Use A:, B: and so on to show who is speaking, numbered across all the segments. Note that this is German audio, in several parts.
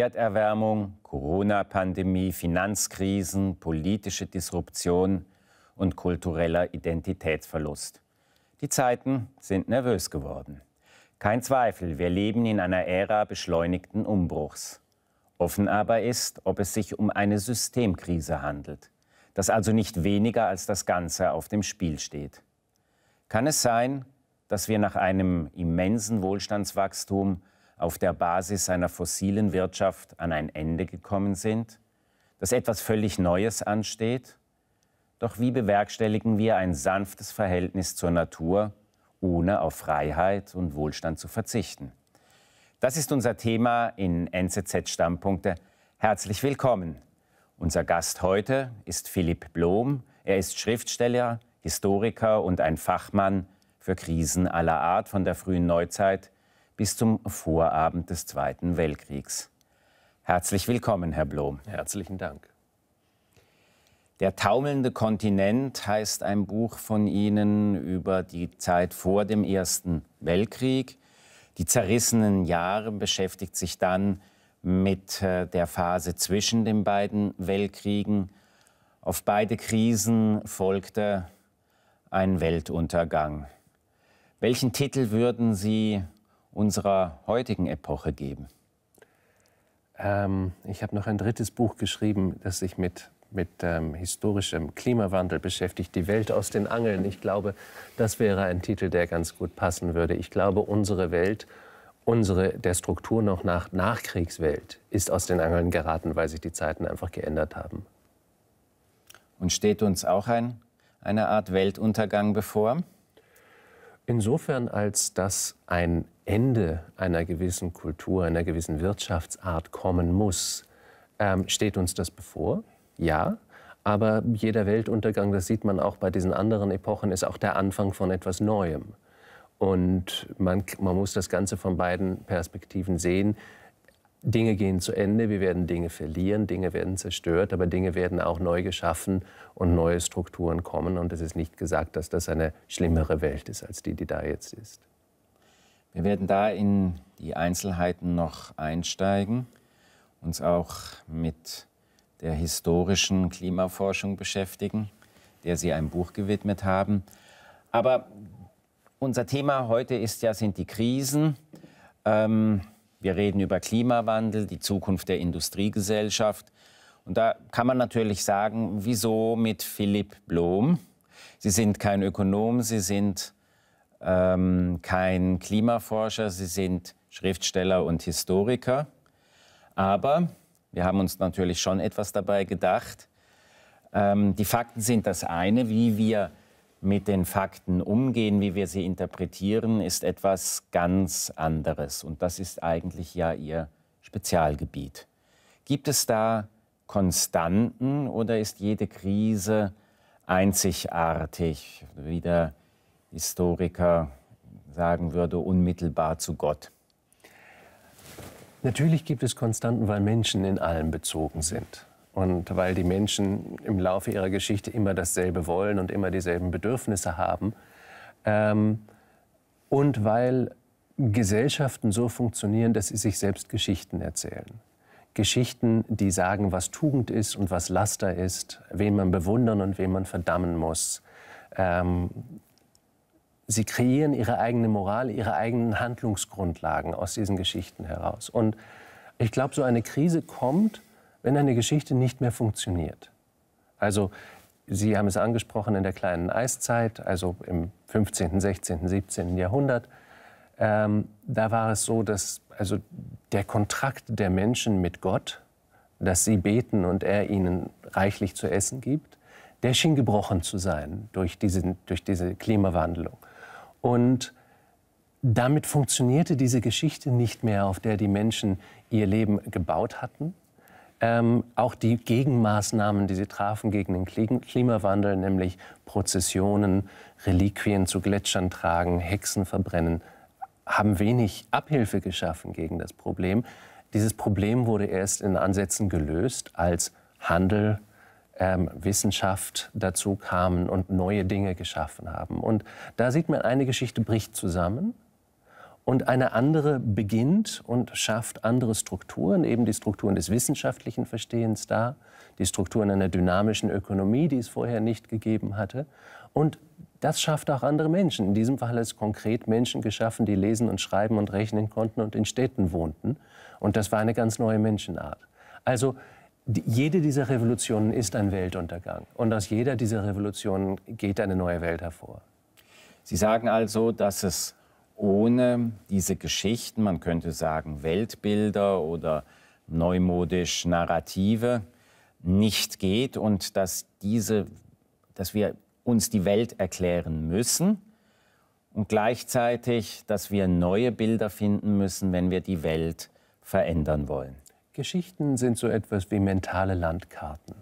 A: Erderwärmung, Corona-Pandemie, Finanzkrisen, politische Disruption und kultureller Identitätsverlust. Die Zeiten sind nervös geworden. Kein Zweifel, wir leben in einer Ära beschleunigten Umbruchs. Offen aber ist, ob es sich um eine Systemkrise handelt, dass also nicht weniger als das Ganze auf dem Spiel steht. Kann es sein, dass wir nach einem immensen Wohlstandswachstum auf der Basis einer fossilen Wirtschaft an ein Ende gekommen sind, dass etwas völlig Neues ansteht? Doch wie bewerkstelligen wir ein sanftes Verhältnis zur Natur, ohne auf Freiheit und Wohlstand zu verzichten? Das ist unser Thema in NZZ Stammpunkte. Herzlich willkommen. Unser Gast heute ist Philipp Blom. Er ist Schriftsteller, Historiker und ein Fachmann für Krisen aller Art von der frühen Neuzeit bis zum Vorabend des Zweiten Weltkriegs. Herzlich willkommen, Herr Blom. Herzlichen Dank. Der taumelnde Kontinent heißt ein Buch von Ihnen über die Zeit vor dem Ersten Weltkrieg. Die zerrissenen Jahre beschäftigt sich dann mit äh, der Phase zwischen den beiden Weltkriegen. Auf beide Krisen folgte ein Weltuntergang. Welchen Titel würden Sie unserer heutigen Epoche geben?
B: Ähm, ich habe noch ein drittes Buch geschrieben, das sich mit, mit ähm, historischem Klimawandel beschäftigt. Die Welt aus den Angeln. Ich glaube, das wäre ein Titel, der ganz gut passen würde. Ich glaube, unsere Welt, unsere der Struktur noch nach Nachkriegswelt ist aus den Angeln geraten, weil sich die Zeiten einfach geändert haben.
A: Und steht uns auch ein, eine Art Weltuntergang bevor?
B: Insofern, als dass ein Ende einer gewissen Kultur, einer gewissen Wirtschaftsart kommen muss, ähm, steht uns das bevor? Ja. Aber jeder Weltuntergang, das sieht man auch bei diesen anderen Epochen, ist auch der Anfang von etwas Neuem. Und man, man muss das Ganze von beiden Perspektiven sehen. Dinge gehen zu Ende, wir werden Dinge verlieren, Dinge werden zerstört, aber Dinge werden auch neu geschaffen und neue Strukturen kommen. Und es ist nicht gesagt, dass das eine schlimmere Welt ist als die, die da jetzt ist.
A: Wir werden da in die Einzelheiten noch einsteigen, uns auch mit der historischen Klimaforschung beschäftigen, der Sie ein Buch gewidmet haben. Aber unser Thema heute ist ja, sind die Krisen. Ähm, wir reden über Klimawandel, die Zukunft der Industriegesellschaft. Und da kann man natürlich sagen, wieso mit Philipp Blom? Sie sind kein Ökonom, Sie sind ähm, kein Klimaforscher, Sie sind Schriftsteller und Historiker. Aber wir haben uns natürlich schon etwas dabei gedacht. Ähm, die Fakten sind das eine, wie wir mit den Fakten umgehen, wie wir sie interpretieren, ist etwas ganz anderes. Und das ist eigentlich ja Ihr Spezialgebiet. Gibt es da Konstanten oder ist jede Krise einzigartig, wie der Historiker sagen würde, unmittelbar zu Gott?
B: Natürlich gibt es Konstanten, weil Menschen in allem bezogen sind. Und weil die Menschen im Laufe ihrer Geschichte immer dasselbe wollen und immer dieselben Bedürfnisse haben. Ähm, und weil Gesellschaften so funktionieren, dass sie sich selbst Geschichten erzählen. Geschichten, die sagen, was Tugend ist und was Laster ist, wen man bewundern und wen man verdammen muss. Ähm, sie kreieren ihre eigene Moral, ihre eigenen Handlungsgrundlagen aus diesen Geschichten heraus. Und ich glaube, so eine Krise kommt, wenn eine Geschichte nicht mehr funktioniert. Also Sie haben es angesprochen in der kleinen Eiszeit, also im 15., 16., 17. Jahrhundert. Ähm, da war es so, dass also der Kontrakt der Menschen mit Gott, dass sie beten und er ihnen reichlich zu essen gibt, der schien gebrochen zu sein durch, diesen, durch diese Klimawandlung. Und damit funktionierte diese Geschichte nicht mehr, auf der die Menschen ihr Leben gebaut hatten, ähm, auch die Gegenmaßnahmen, die sie trafen gegen den Klimawandel, nämlich Prozessionen, Reliquien zu Gletschern tragen, Hexen verbrennen, haben wenig Abhilfe geschaffen gegen das Problem. Dieses Problem wurde erst in Ansätzen gelöst, als Handel, ähm, Wissenschaft dazu kamen und neue Dinge geschaffen haben. Und da sieht man, eine Geschichte bricht zusammen und eine andere beginnt und schafft andere Strukturen, eben die Strukturen des wissenschaftlichen Verstehens da, die Strukturen einer dynamischen Ökonomie, die es vorher nicht gegeben hatte. Und das schafft auch andere Menschen. In diesem Fall ist es konkret Menschen geschaffen, die lesen und schreiben und rechnen konnten und in Städten wohnten. Und das war eine ganz neue Menschenart. Also jede dieser Revolutionen ist ein Weltuntergang. Und aus jeder dieser Revolutionen geht eine neue Welt hervor.
A: Sie sagen also, dass es ohne diese Geschichten, man könnte sagen Weltbilder oder neumodisch Narrative, nicht geht und dass, diese, dass wir uns die Welt erklären müssen und gleichzeitig, dass wir neue Bilder finden müssen, wenn wir die Welt verändern wollen.
B: Geschichten sind so etwas wie mentale Landkarten.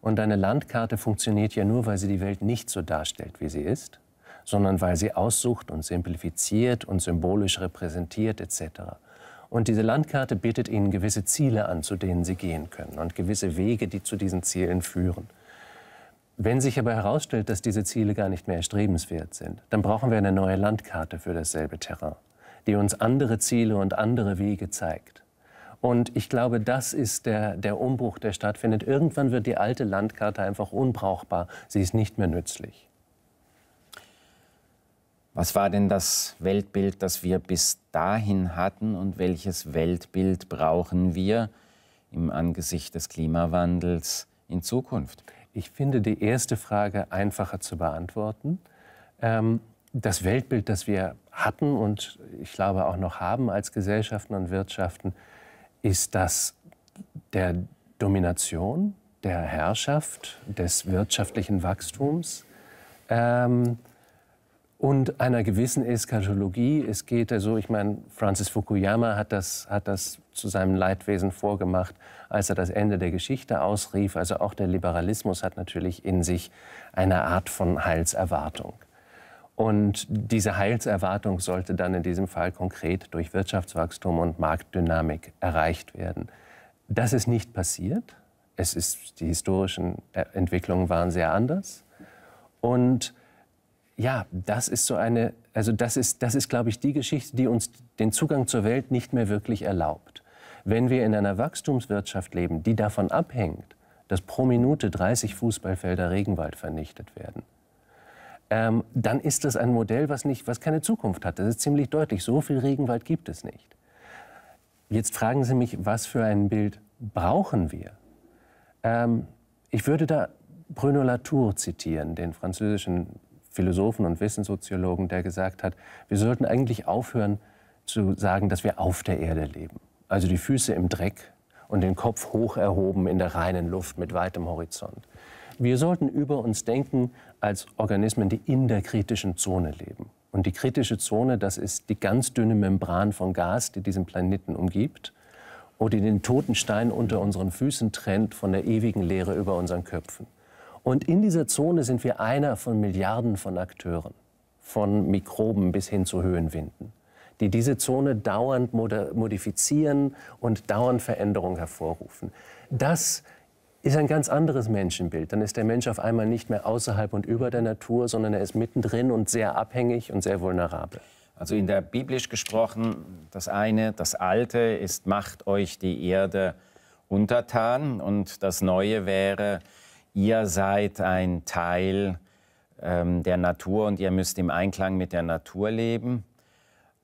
B: Und eine Landkarte funktioniert ja nur, weil sie die Welt nicht so darstellt, wie sie ist, sondern weil sie aussucht und simplifiziert und symbolisch repräsentiert etc. Und diese Landkarte bietet ihnen gewisse Ziele an, zu denen sie gehen können und gewisse Wege, die zu diesen Zielen führen. Wenn sich aber herausstellt, dass diese Ziele gar nicht mehr erstrebenswert sind, dann brauchen wir eine neue Landkarte für dasselbe Terrain, die uns andere Ziele und andere Wege zeigt. Und ich glaube, das ist der, der Umbruch, der stattfindet. Irgendwann wird die alte Landkarte einfach unbrauchbar. Sie ist nicht mehr nützlich.
A: Was war denn das Weltbild, das wir bis dahin hatten und welches Weltbild brauchen wir im Angesicht des
B: Klimawandels in Zukunft? Ich finde die erste Frage einfacher zu beantworten. Ähm, das Weltbild, das wir hatten und ich glaube auch noch haben als Gesellschaften und Wirtschaften, ist das der Domination, der Herrschaft, des wirtschaftlichen Wachstums. Ähm, und einer gewissen Eskatologie. Es geht also, ich meine, Francis Fukuyama hat das, hat das zu seinem Leidwesen vorgemacht, als er das Ende der Geschichte ausrief. Also auch der Liberalismus hat natürlich in sich eine Art von Heilserwartung. Und diese Heilserwartung sollte dann in diesem Fall konkret durch Wirtschaftswachstum und Marktdynamik erreicht werden. Das ist nicht passiert. Es ist, die historischen Entwicklungen waren sehr anders. Und ja, das ist so eine, also das ist, das ist, glaube ich, die Geschichte, die uns den Zugang zur Welt nicht mehr wirklich erlaubt. Wenn wir in einer Wachstumswirtschaft leben, die davon abhängt, dass pro Minute 30 Fußballfelder Regenwald vernichtet werden, ähm, dann ist das ein Modell, was, nicht, was keine Zukunft hat. Das ist ziemlich deutlich. So viel Regenwald gibt es nicht. Jetzt fragen Sie mich, was für ein Bild brauchen wir? Ähm, ich würde da Bruno Latour zitieren, den französischen Philosophen und Wissenssoziologen, der gesagt hat, wir sollten eigentlich aufhören zu sagen, dass wir auf der Erde leben. Also die Füße im Dreck und den Kopf hoch erhoben in der reinen Luft mit weitem Horizont. Wir sollten über uns denken als Organismen, die in der kritischen Zone leben. Und die kritische Zone, das ist die ganz dünne Membran von Gas, die diesen Planeten umgibt und die den toten Stein unter unseren Füßen trennt von der ewigen Leere über unseren Köpfen. Und in dieser Zone sind wir einer von Milliarden von Akteuren, von Mikroben bis hin zu Höhenwinden, die diese Zone dauernd modifizieren und dauernd Veränderungen hervorrufen. Das ist ein ganz anderes Menschenbild. Dann ist der Mensch auf einmal nicht mehr außerhalb und über der Natur, sondern er ist mittendrin und sehr abhängig und sehr vulnerabel.
A: Also in der biblisch gesprochen, das eine, das alte ist, macht euch die Erde untertan und das neue wäre, ihr seid ein Teil ähm, der Natur und ihr müsst im Einklang mit der Natur leben.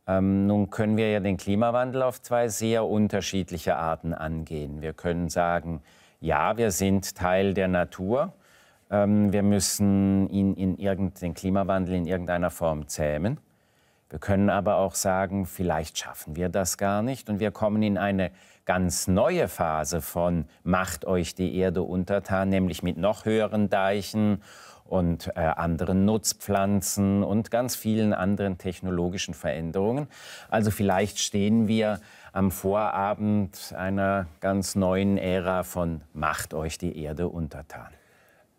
A: Ähm, nun können wir ja den Klimawandel auf zwei sehr unterschiedliche Arten angehen. Wir können sagen, ja, wir sind Teil der Natur. Ähm, wir müssen ihn in irgend, den Klimawandel in irgendeiner Form zähmen. Wir können aber auch sagen, vielleicht schaffen wir das gar nicht und wir kommen in eine ganz neue Phase von Macht euch die Erde untertan, nämlich mit noch höheren Deichen und äh, anderen Nutzpflanzen und ganz vielen anderen technologischen Veränderungen. Also vielleicht stehen wir am Vorabend einer ganz neuen Ära von
B: Macht euch die Erde untertan.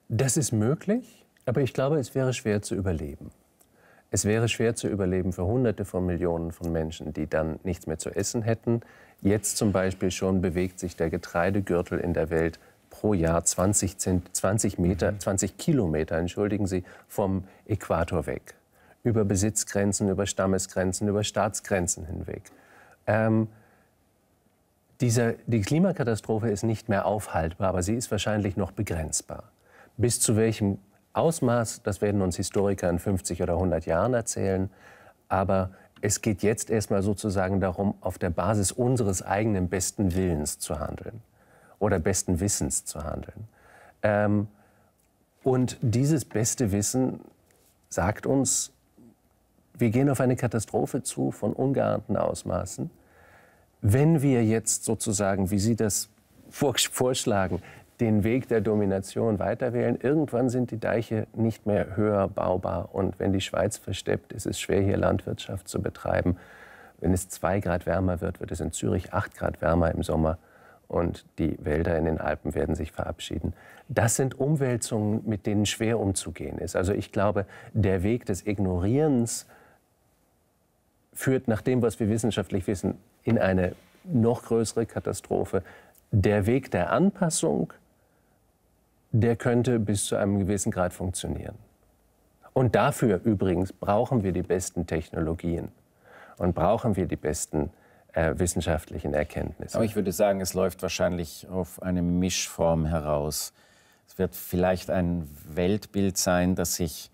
B: Das ist möglich, aber ich glaube, es wäre schwer zu überleben. Es wäre schwer zu überleben für Hunderte von Millionen von Menschen, die dann nichts mehr zu essen hätten. Jetzt zum Beispiel schon bewegt sich der Getreidegürtel in der Welt pro Jahr 20, 20 Meter, 20 mhm. Kilometer, entschuldigen Sie, vom Äquator weg. Über Besitzgrenzen, über Stammesgrenzen, über Staatsgrenzen hinweg. Ähm, dieser, die Klimakatastrophe ist nicht mehr aufhaltbar, aber sie ist wahrscheinlich noch begrenzbar. Bis zu welchem Ausmaß, das werden uns Historiker in 50 oder 100 Jahren erzählen. Aber es geht jetzt erstmal sozusagen darum, auf der Basis unseres eigenen besten Willens zu handeln oder besten Wissens zu handeln. Ähm, und dieses beste Wissen sagt uns, wir gehen auf eine Katastrophe zu von ungeahnten Ausmaßen. Wenn wir jetzt sozusagen, wie Sie das vorschlagen, den Weg der Domination weiterwählen. Irgendwann sind die Deiche nicht mehr höher baubar. Und wenn die Schweiz versteppt, ist es schwer, hier Landwirtschaft zu betreiben. Wenn es zwei Grad wärmer wird, wird es in Zürich acht Grad wärmer im Sommer. Und die Wälder in den Alpen werden sich verabschieden. Das sind Umwälzungen, mit denen schwer umzugehen ist. Also ich glaube, der Weg des Ignorierens führt nach dem, was wir wissenschaftlich wissen, in eine noch größere Katastrophe. Der Weg der Anpassung der könnte bis zu einem gewissen Grad funktionieren. Und dafür übrigens brauchen wir die besten Technologien und brauchen wir die besten äh, wissenschaftlichen Erkenntnisse. Aber ich würde
A: sagen, es läuft wahrscheinlich auf eine Mischform heraus. Es wird vielleicht ein Weltbild sein, das sich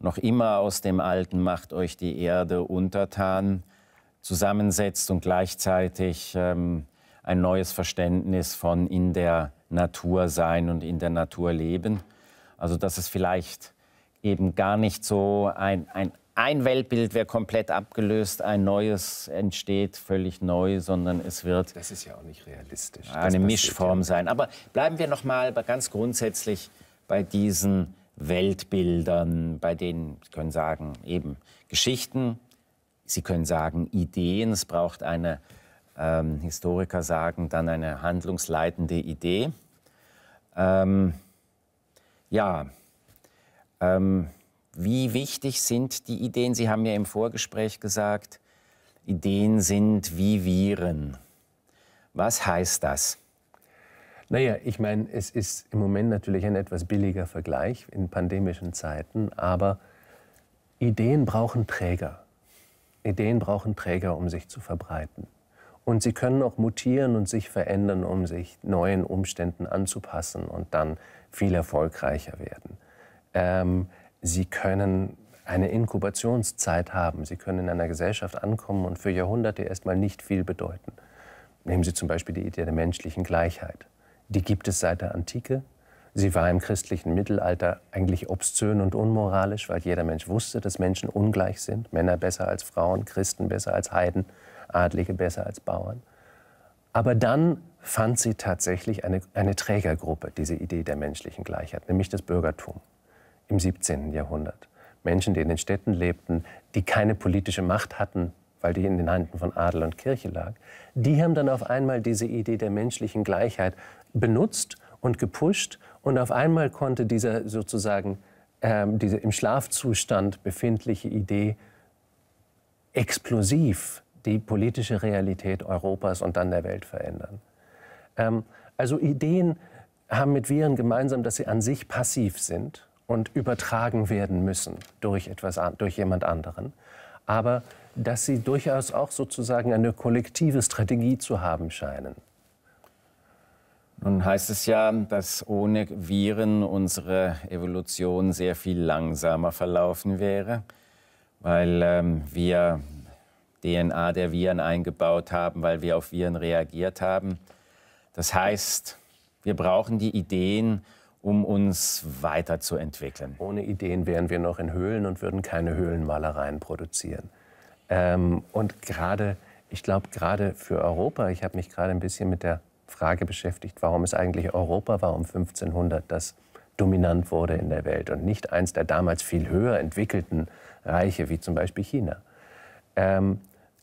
A: noch immer aus dem alten Macht euch die Erde untertan zusammensetzt und gleichzeitig ähm, ein neues Verständnis von in der Natur sein und in der Natur leben. Also dass es vielleicht eben gar nicht so ein, ein, ein Weltbild wäre komplett abgelöst, ein neues entsteht, völlig neu, sondern es wird. Das ist ja
B: auch nicht realistisch. Eine Mischform ja.
A: sein. Aber bleiben wir noch mal ganz grundsätzlich bei diesen Weltbildern, bei denen Sie können sagen eben Geschichten, Sie können sagen Ideen. Es braucht eine ähm, Historiker sagen, dann eine handlungsleitende Idee. Ähm, ja, ähm, wie wichtig sind die Ideen? Sie haben ja im Vorgespräch gesagt, Ideen sind wie Viren. Was heißt das?
B: Naja, ich meine, es ist im Moment natürlich ein etwas billiger Vergleich in pandemischen Zeiten, aber Ideen brauchen Träger. Ideen brauchen Träger, um sich zu verbreiten. Und sie können auch mutieren und sich verändern, um sich neuen Umständen anzupassen und dann viel erfolgreicher werden. Ähm, sie können eine Inkubationszeit haben. Sie können in einer Gesellschaft ankommen und für Jahrhunderte erstmal nicht viel bedeuten. Nehmen Sie zum Beispiel die Idee der menschlichen Gleichheit. Die gibt es seit der Antike. Sie war im christlichen Mittelalter eigentlich obszön und unmoralisch, weil jeder Mensch wusste, dass Menschen ungleich sind, Männer besser als Frauen, Christen besser als Heiden. Adlige besser als Bauern. Aber dann fand sie tatsächlich eine, eine Trägergruppe, diese Idee der menschlichen Gleichheit, nämlich das Bürgertum im 17. Jahrhundert. Menschen, die in den Städten lebten, die keine politische Macht hatten, weil die in den Händen von Adel und Kirche lag, die haben dann auf einmal diese Idee der menschlichen Gleichheit benutzt und gepusht und auf einmal konnte dieser sozusagen ähm, diese im Schlafzustand befindliche Idee explosiv die politische Realität Europas und dann der Welt verändern. Ähm, also Ideen haben mit Viren gemeinsam, dass sie an sich passiv sind und übertragen werden müssen durch, etwas, durch jemand anderen, aber dass sie durchaus auch sozusagen eine kollektive Strategie zu haben scheinen.
A: Nun heißt es ja, dass ohne Viren unsere Evolution sehr viel langsamer verlaufen wäre, weil ähm, wir DNA der Viren eingebaut haben, weil wir auf Viren reagiert haben. Das heißt, wir brauchen
B: die Ideen, um uns weiterzuentwickeln. Ohne Ideen wären wir noch in Höhlen und würden keine Höhlenmalereien produzieren. Ähm, und gerade, ich glaube, gerade für Europa, ich habe mich gerade ein bisschen mit der Frage beschäftigt, warum es eigentlich Europa war um 1500, das dominant wurde in der Welt und nicht eins der damals viel höher entwickelten Reiche wie zum Beispiel China. Ähm,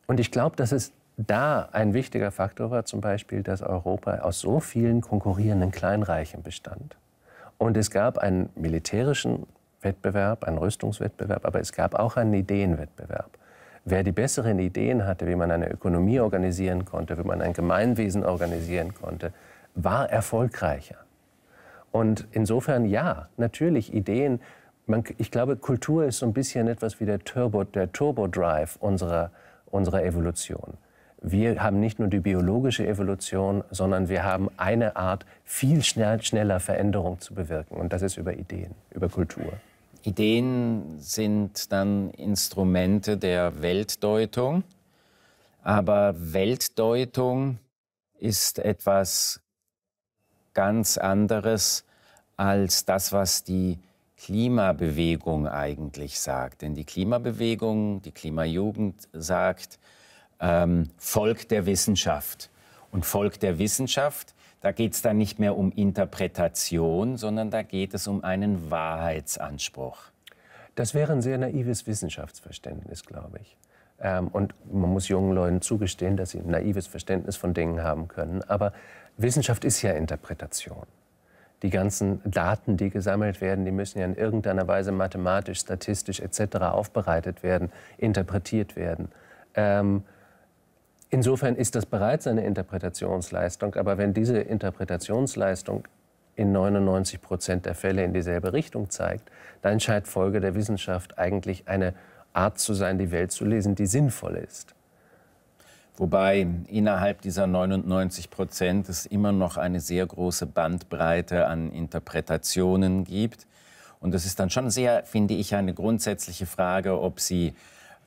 B: und ich glaube, dass es da ein wichtiger Faktor war, zum Beispiel, dass Europa aus so vielen konkurrierenden Kleinreichen bestand. Und es gab einen militärischen Wettbewerb, einen Rüstungswettbewerb, aber es gab auch einen Ideenwettbewerb. Wer die besseren Ideen hatte, wie man eine Ökonomie organisieren konnte, wie man ein Gemeinwesen organisieren konnte, war erfolgreicher. Und insofern ja, natürlich Ideen. Man, ich glaube, Kultur ist so ein bisschen etwas wie der Turbo, der Turbo Drive unserer unserer Evolution. Wir haben nicht nur die biologische Evolution, sondern wir haben eine Art viel schnell, schneller Veränderung zu bewirken. Und das ist über Ideen, über Kultur.
A: Ideen sind dann Instrumente der Weltdeutung. Aber Weltdeutung ist etwas ganz anderes als das, was die Klimabewegung eigentlich sagt. Denn die Klimabewegung, die Klimajugend sagt, ähm, Volk der Wissenschaft. Und Volk der Wissenschaft, da geht es dann nicht mehr um Interpretation, sondern da geht es um einen Wahrheitsanspruch.
B: Das wäre ein sehr naives Wissenschaftsverständnis, glaube ich. Ähm, und man muss jungen Leuten zugestehen, dass sie ein naives Verständnis von Dingen haben können. Aber Wissenschaft ist ja Interpretation die ganzen Daten, die gesammelt werden, die müssen ja in irgendeiner Weise mathematisch, statistisch etc. aufbereitet werden, interpretiert werden. Ähm, insofern ist das bereits eine Interpretationsleistung, aber wenn diese Interpretationsleistung in 99 Prozent der Fälle in dieselbe Richtung zeigt, dann scheint Folge der Wissenschaft eigentlich eine Art zu sein, die Welt zu lesen, die sinnvoll ist.
A: Wobei innerhalb dieser 99 Prozent es immer noch eine sehr große Bandbreite an Interpretationen gibt. Und das ist dann schon sehr, finde ich, eine grundsätzliche Frage, ob Sie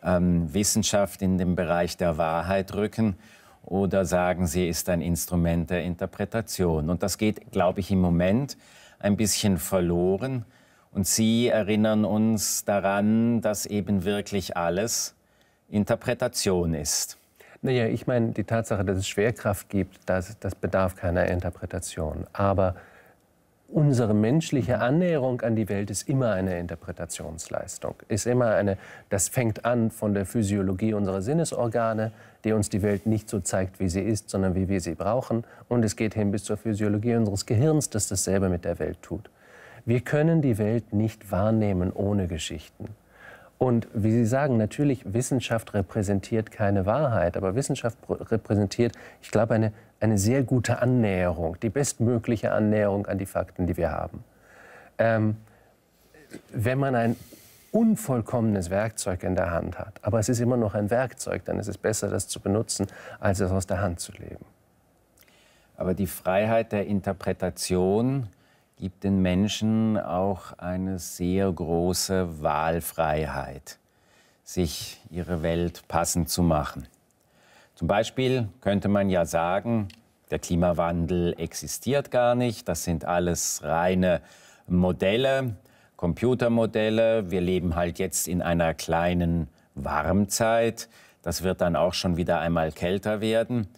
A: ähm, Wissenschaft in den Bereich der Wahrheit rücken oder sagen Sie, ist ein Instrument der Interpretation. Und das geht, glaube ich, im Moment ein bisschen verloren. Und Sie erinnern uns daran,
B: dass eben wirklich alles Interpretation ist. Naja, ich meine, die Tatsache, dass es Schwerkraft gibt, das, das bedarf keiner Interpretation. Aber unsere menschliche Annäherung an die Welt ist immer eine Interpretationsleistung. Ist immer eine, das fängt an von der Physiologie unserer Sinnesorgane, die uns die Welt nicht so zeigt, wie sie ist, sondern wie wir sie brauchen. Und es geht hin bis zur Physiologie unseres Gehirns, das dasselbe mit der Welt tut. Wir können die Welt nicht wahrnehmen ohne Geschichten. Und wie Sie sagen, natürlich, Wissenschaft repräsentiert keine Wahrheit, aber Wissenschaft repräsentiert, ich glaube, eine, eine sehr gute Annäherung, die bestmögliche Annäherung an die Fakten, die wir haben. Ähm, wenn man ein unvollkommenes Werkzeug in der Hand hat, aber es ist immer noch ein Werkzeug, dann ist es besser, das zu benutzen, als es aus der Hand zu leben. Aber die Freiheit der
A: Interpretation, gibt den Menschen auch eine sehr große Wahlfreiheit, sich ihre Welt passend zu machen. Zum Beispiel könnte man ja sagen, der Klimawandel existiert gar nicht, das sind alles reine Modelle, Computermodelle, wir leben halt jetzt in einer kleinen Warmzeit, das wird dann auch schon wieder einmal kälter werden.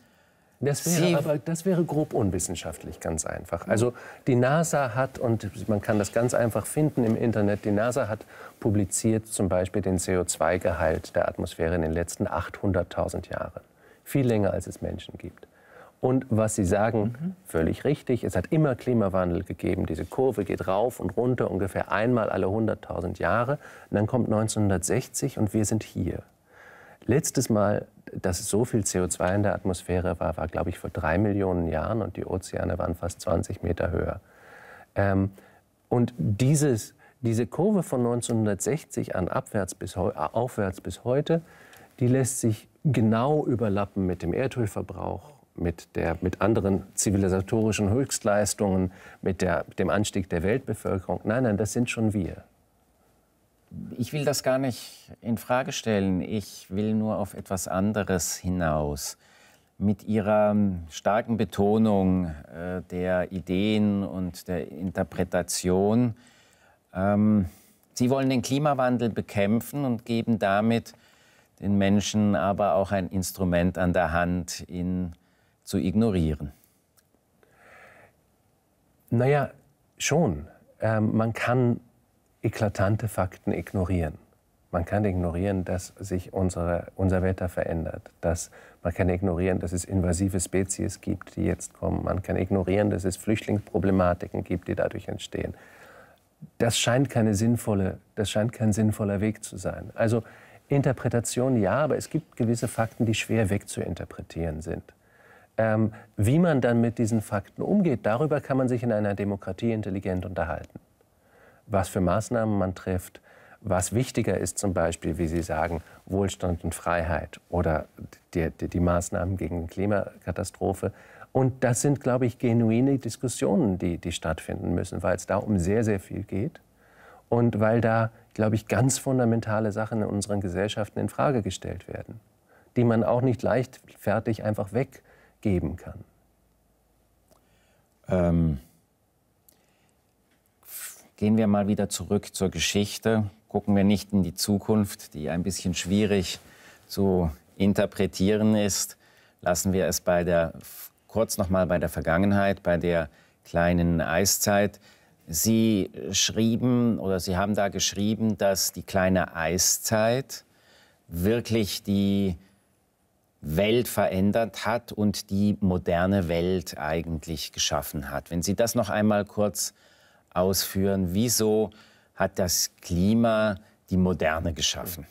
B: Das wäre, Sie aber, das wäre grob unwissenschaftlich, ganz einfach. Hm. Also die NASA hat, und man kann das ganz einfach finden im Internet, die NASA hat publiziert zum Beispiel den CO2-Gehalt der Atmosphäre in den letzten 800.000 Jahren. Viel länger, als es Menschen gibt. Und was Sie sagen, mhm. völlig richtig, es hat immer Klimawandel gegeben. Diese Kurve geht rauf und runter ungefähr einmal alle 100.000 Jahre. Und dann kommt 1960 und wir sind hier. Letztes Mal dass so viel CO2 in der Atmosphäre war, war, glaube ich, vor drei Millionen Jahren und die Ozeane waren fast 20 Meter höher. Ähm, und dieses, diese Kurve von 1960 an abwärts bis aufwärts bis heute, die lässt sich genau überlappen mit dem Erdölverbrauch, mit, der, mit anderen zivilisatorischen Höchstleistungen, mit der, dem Anstieg der Weltbevölkerung. Nein, nein, das sind schon wir. Ich will
A: das gar nicht in Frage stellen. Ich will nur auf etwas anderes hinaus. Mit Ihrer starken Betonung äh, der Ideen und der Interpretation. Ähm, Sie wollen den Klimawandel bekämpfen und geben damit den Menschen aber auch ein Instrument an der
B: Hand, ihn zu ignorieren. Naja, schon. Ähm, man kann eklatante Fakten ignorieren. Man kann ignorieren, dass sich unsere, unser Wetter verändert. Dass, man kann ignorieren, dass es invasive Spezies gibt, die jetzt kommen. Man kann ignorieren, dass es Flüchtlingsproblematiken gibt, die dadurch entstehen. Das scheint, keine sinnvolle, das scheint kein sinnvoller Weg zu sein. Also Interpretation ja, aber es gibt gewisse Fakten, die schwer wegzuinterpretieren sind. Ähm, wie man dann mit diesen Fakten umgeht, darüber kann man sich in einer Demokratie intelligent unterhalten was für Maßnahmen man trifft, was wichtiger ist zum Beispiel, wie Sie sagen, Wohlstand und Freiheit oder die, die, die Maßnahmen gegen Klimakatastrophe. Und das sind, glaube ich, genuine Diskussionen, die, die stattfinden müssen, weil es da um sehr, sehr viel geht und weil da, glaube ich, ganz fundamentale Sachen in unseren Gesellschaften in Frage gestellt werden, die man auch nicht leichtfertig einfach weggeben kann. Ähm
A: Gehen wir mal wieder zurück zur Geschichte. Gucken wir nicht in die Zukunft, die ein bisschen schwierig zu interpretieren ist. Lassen wir es bei der, kurz nochmal bei der Vergangenheit, bei der kleinen Eiszeit. Sie schrieben oder Sie haben da geschrieben, dass die kleine Eiszeit wirklich die Welt verändert hat und die moderne Welt eigentlich geschaffen hat. Wenn Sie das noch einmal kurz ausführen. Wieso hat das Klima die Moderne
B: geschaffen?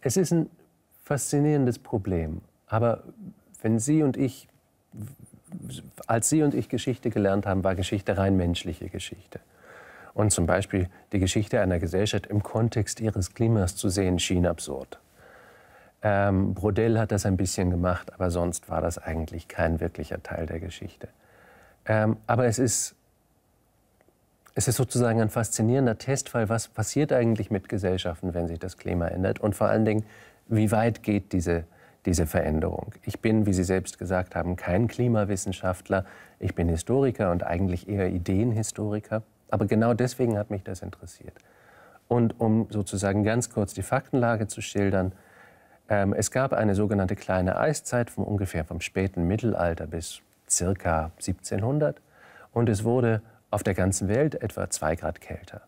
B: Es ist ein faszinierendes Problem. Aber wenn Sie und ich, als Sie und ich Geschichte gelernt haben, war Geschichte rein menschliche Geschichte. Und zum Beispiel die Geschichte einer Gesellschaft im Kontext ihres Klimas zu sehen, schien absurd. Ähm, Brodell hat das ein bisschen gemacht, aber sonst war das eigentlich kein wirklicher Teil der Geschichte. Ähm, aber es ist es ist sozusagen ein faszinierender Testfall, was passiert eigentlich mit Gesellschaften, wenn sich das Klima ändert und vor allen Dingen, wie weit geht diese, diese Veränderung. Ich bin, wie Sie selbst gesagt haben, kein Klimawissenschaftler, ich bin Historiker und eigentlich eher Ideenhistoriker, aber genau deswegen hat mich das interessiert. Und um sozusagen ganz kurz die Faktenlage zu schildern, ähm, es gab eine sogenannte kleine Eiszeit von ungefähr vom späten Mittelalter bis circa 1700 und es wurde auf der ganzen Welt etwa zwei Grad kälter.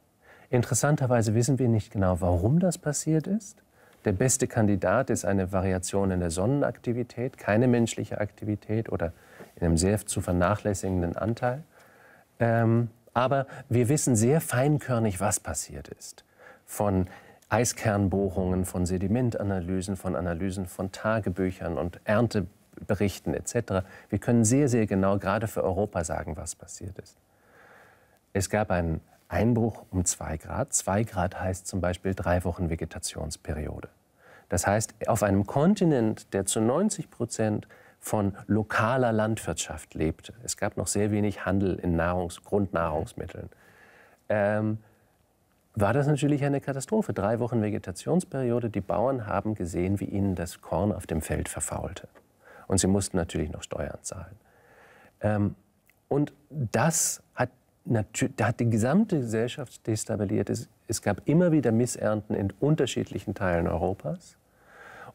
B: Interessanterweise wissen wir nicht genau, warum das passiert ist. Der beste Kandidat ist eine Variation in der Sonnenaktivität, keine menschliche Aktivität oder in einem sehr zu vernachlässigenden Anteil. Ähm, aber wir wissen sehr feinkörnig, was passiert ist. Von Eiskernbohrungen, von Sedimentanalysen, von Analysen von Tagebüchern und Ernteberichten etc. Wir können sehr, sehr genau gerade für Europa sagen, was passiert ist. Es gab einen Einbruch um 2 Grad. 2 Grad heißt zum Beispiel drei Wochen Vegetationsperiode. Das heißt, auf einem Kontinent, der zu 90 Prozent von lokaler Landwirtschaft lebte, es gab noch sehr wenig Handel in Nahrungs-, Grundnahrungsmitteln, ähm, war das natürlich eine Katastrophe. Drei Wochen Vegetationsperiode, die Bauern haben gesehen, wie ihnen das Korn auf dem Feld verfaulte. Und sie mussten natürlich noch Steuern zahlen. Ähm, und das da hat die gesamte Gesellschaft destabiliert. Es, es gab immer wieder Missernten in unterschiedlichen Teilen Europas.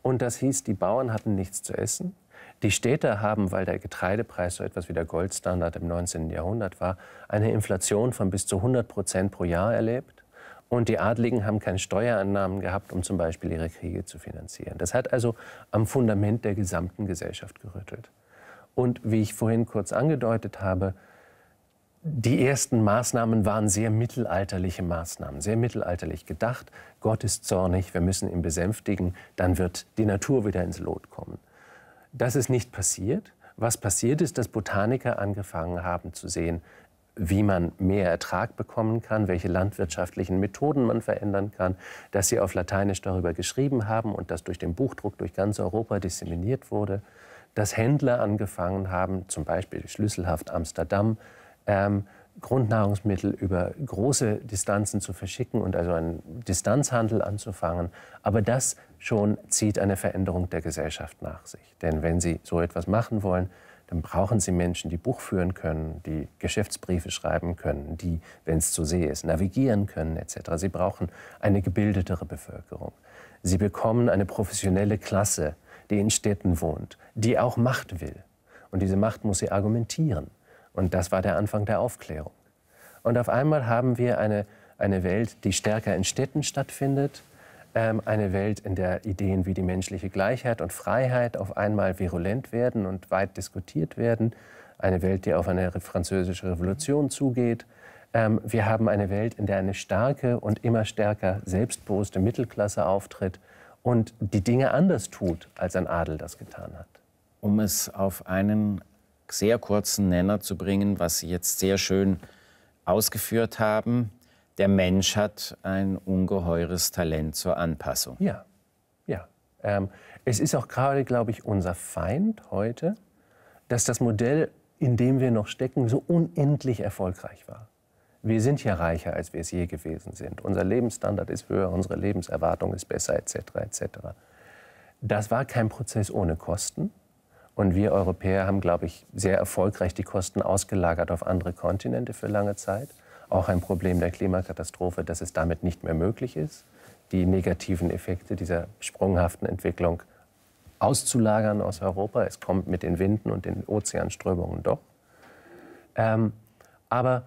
B: Und das hieß, die Bauern hatten nichts zu essen. Die Städte haben, weil der Getreidepreis so etwas wie der Goldstandard im 19. Jahrhundert war, eine Inflation von bis zu 100 Prozent pro Jahr erlebt. Und die Adligen haben keine Steuerannahmen gehabt, um zum Beispiel ihre Kriege zu finanzieren. Das hat also am Fundament der gesamten Gesellschaft gerüttelt. Und wie ich vorhin kurz angedeutet habe, die ersten Maßnahmen waren sehr mittelalterliche Maßnahmen, sehr mittelalterlich gedacht. Gott ist zornig, wir müssen ihn besänftigen, dann wird die Natur wieder ins Lot kommen. Das ist nicht passiert. Was passiert ist, dass Botaniker angefangen haben zu sehen, wie man mehr Ertrag bekommen kann, welche landwirtschaftlichen Methoden man verändern kann, dass sie auf Lateinisch darüber geschrieben haben und das durch den Buchdruck durch ganz Europa disseminiert wurde, dass Händler angefangen haben, zum Beispiel schlüsselhaft Amsterdam, ähm, Grundnahrungsmittel über große Distanzen zu verschicken und also einen Distanzhandel anzufangen. Aber das schon zieht eine Veränderung der Gesellschaft nach sich. Denn wenn Sie so etwas machen wollen, dann brauchen Sie Menschen, die Buch führen können, die Geschäftsbriefe schreiben können, die, wenn es zu See ist, navigieren können etc. Sie brauchen eine gebildetere Bevölkerung. Sie bekommen eine professionelle Klasse, die in Städten wohnt, die auch Macht will. Und diese Macht muss sie argumentieren. Und das war der Anfang der Aufklärung. Und auf einmal haben wir eine, eine Welt, die stärker in Städten stattfindet, ähm, eine Welt, in der Ideen wie die menschliche Gleichheit und Freiheit auf einmal virulent werden und weit diskutiert werden, eine Welt, die auf eine französische Revolution zugeht. Ähm, wir haben eine Welt, in der eine starke und immer stärker selbstbewusste Mittelklasse auftritt und die Dinge anders tut, als ein Adel das getan hat.
A: Um es auf einen sehr kurzen Nenner zu bringen, was Sie jetzt sehr schön ausgeführt haben. Der Mensch hat ein ungeheures Talent
B: zur Anpassung. Ja, ja. Ähm, es ist auch gerade, glaube ich, unser Feind heute, dass das Modell, in dem wir noch stecken, so unendlich erfolgreich war. Wir sind ja reicher, als wir es je gewesen sind. Unser Lebensstandard ist höher, unsere Lebenserwartung ist besser, etc. etc. Das war kein Prozess ohne Kosten. Und wir Europäer haben, glaube ich, sehr erfolgreich die Kosten ausgelagert auf andere Kontinente für lange Zeit. Auch ein Problem der Klimakatastrophe, dass es damit nicht mehr möglich ist, die negativen Effekte dieser sprunghaften Entwicklung auszulagern aus Europa. Es kommt mit den Winden und den Ozeanströmungen doch. Ähm, aber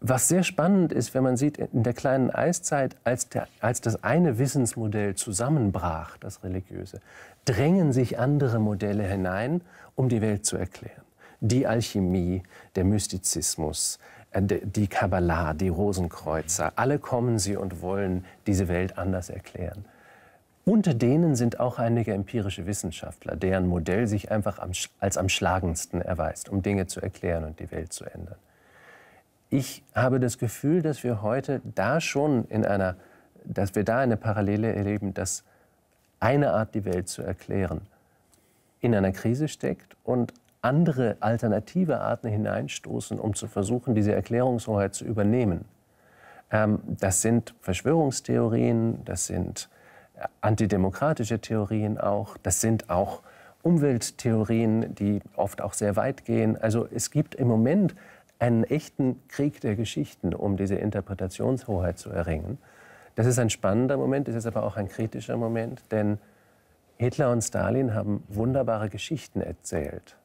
B: was sehr spannend ist, wenn man sieht, in der kleinen Eiszeit, als, der, als das eine Wissensmodell zusammenbrach, das religiöse, drängen sich andere Modelle hinein, um die Welt zu erklären. Die Alchemie, der Mystizismus, äh, die Kabbalah, die Rosenkreuzer, alle kommen sie und wollen diese Welt anders erklären. Unter denen sind auch einige empirische Wissenschaftler, deren Modell sich einfach als am schlagendsten erweist, um Dinge zu erklären und die Welt zu ändern ich habe das Gefühl, dass wir heute da schon in einer, dass wir da eine Parallele erleben, dass eine Art, die Welt zu erklären, in einer Krise steckt und andere alternative Arten hineinstoßen, um zu versuchen, diese Erklärungshoheit zu übernehmen. Ähm, das sind Verschwörungstheorien, das sind äh, antidemokratische Theorien auch, das sind auch Umwelttheorien, die oft auch sehr weit gehen. Also es gibt im Moment einen echten Krieg der Geschichten, um diese Interpretationshoheit zu erringen. Das ist ein spannender Moment, das ist aber auch ein kritischer Moment, denn Hitler und Stalin haben wunderbare Geschichten erzählt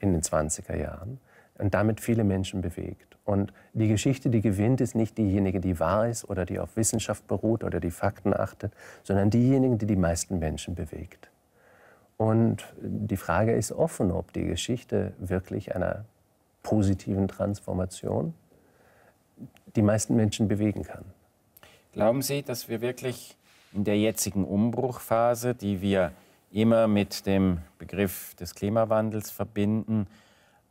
B: in den 20er Jahren und damit viele Menschen bewegt. Und die Geschichte, die gewinnt, ist nicht diejenige, die wahr ist oder die auf Wissenschaft beruht oder die Fakten achtet, sondern diejenige, die die meisten Menschen bewegt. Und die Frage ist offen, ob die Geschichte wirklich einer positiven Transformation die meisten Menschen bewegen kann.
A: Glauben Sie, dass wir wirklich in der jetzigen Umbruchphase, die wir immer mit dem Begriff des Klimawandels verbinden,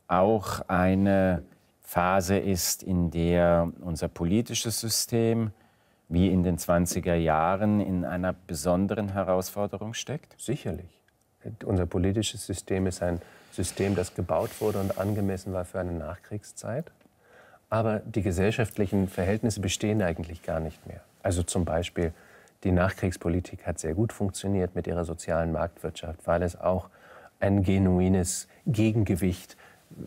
A: auch eine Phase ist, in der unser politisches System wie in den 20er Jahren in
B: einer besonderen Herausforderung steckt? Sicherlich. Unser politisches System ist ein System, das gebaut wurde und angemessen war für eine Nachkriegszeit. Aber die gesellschaftlichen Verhältnisse bestehen eigentlich gar nicht mehr. Also zum Beispiel die Nachkriegspolitik hat sehr gut funktioniert mit ihrer sozialen Marktwirtschaft, weil es auch ein genuines Gegengewicht,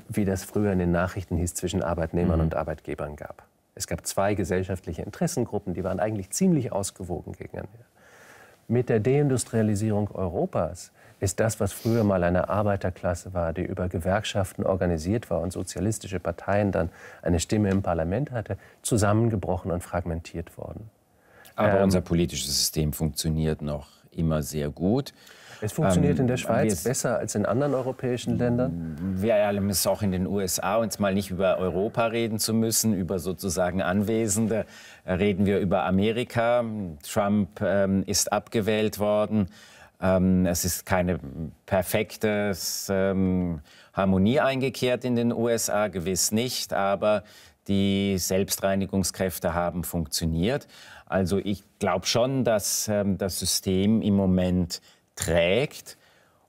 B: wie das früher in den Nachrichten hieß, zwischen Arbeitnehmern mhm. und Arbeitgebern gab. Es gab zwei gesellschaftliche Interessengruppen, die waren eigentlich ziemlich ausgewogen gegeneinander. Mit der Deindustrialisierung Europas ist das, was früher mal eine Arbeiterklasse war, die über Gewerkschaften organisiert war und sozialistische Parteien dann eine Stimme im Parlament hatte, zusammengebrochen und fragmentiert worden. Aber ähm, unser politisches System funktioniert noch immer sehr gut. Es funktioniert ähm, in der Schweiz besser als in anderen
A: europäischen Ländern. Wir alle müssen auch in den USA, uns mal nicht über Europa reden zu müssen, über sozusagen Anwesende, äh, reden wir über Amerika. Trump ähm, ist abgewählt worden. Ähm, es ist keine perfekte ähm, Harmonie eingekehrt in den USA, gewiss nicht, aber die Selbstreinigungskräfte haben funktioniert. Also ich glaube schon, dass ähm, das System im Moment trägt.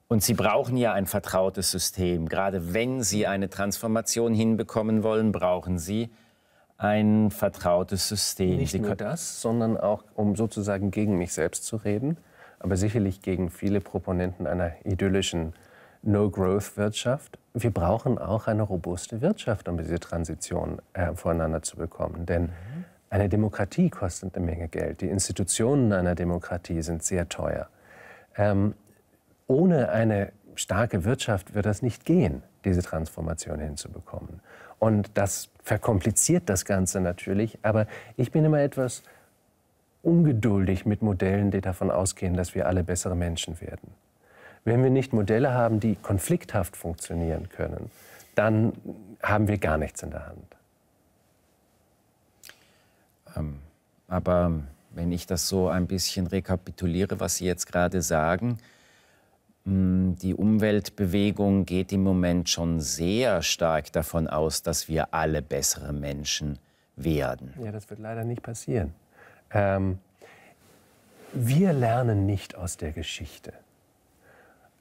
A: Und Sie brauchen ja ein vertrautes System. Gerade wenn Sie eine Transformation hinbekommen wollen, brauchen Sie
B: ein vertrautes System. Nicht Sie nur das, sondern auch, um sozusagen gegen mich selbst zu reden aber sicherlich gegen viele Proponenten einer idyllischen No-Growth-Wirtschaft. Wir brauchen auch eine robuste Wirtschaft, um diese Transition äh, voneinander zu bekommen. Denn eine Demokratie kostet eine Menge Geld. Die Institutionen einer Demokratie sind sehr teuer. Ähm, ohne eine starke Wirtschaft wird das nicht gehen, diese Transformation hinzubekommen. Und das verkompliziert das Ganze natürlich. Aber ich bin immer etwas ungeduldig mit Modellen, die davon ausgehen, dass wir alle bessere Menschen werden. Wenn wir nicht Modelle haben, die konflikthaft funktionieren können, dann haben wir gar nichts in der Hand.
A: Ähm, aber wenn ich das so ein bisschen rekapituliere, was Sie jetzt gerade sagen, mm, die Umweltbewegung geht im Moment schon sehr stark davon aus, dass wir alle bessere Menschen
B: werden. Ja, das wird leider nicht passieren. Ähm, wir lernen nicht aus der Geschichte,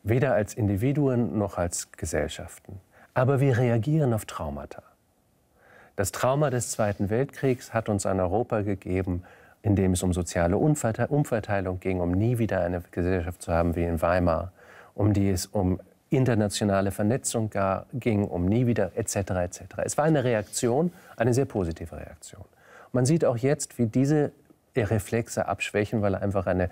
B: weder als Individuen noch als Gesellschaften, aber wir reagieren auf Traumata. Das Trauma des Zweiten Weltkriegs hat uns ein Europa gegeben, in dem es um soziale Umverteilung ging, um nie wieder eine Gesellschaft zu haben wie in Weimar, um die es um internationale Vernetzung ging, um nie wieder etc. etc. Es war eine Reaktion, eine sehr positive Reaktion. Man sieht auch jetzt, wie diese Reflexe abschwächen, weil er einfach eine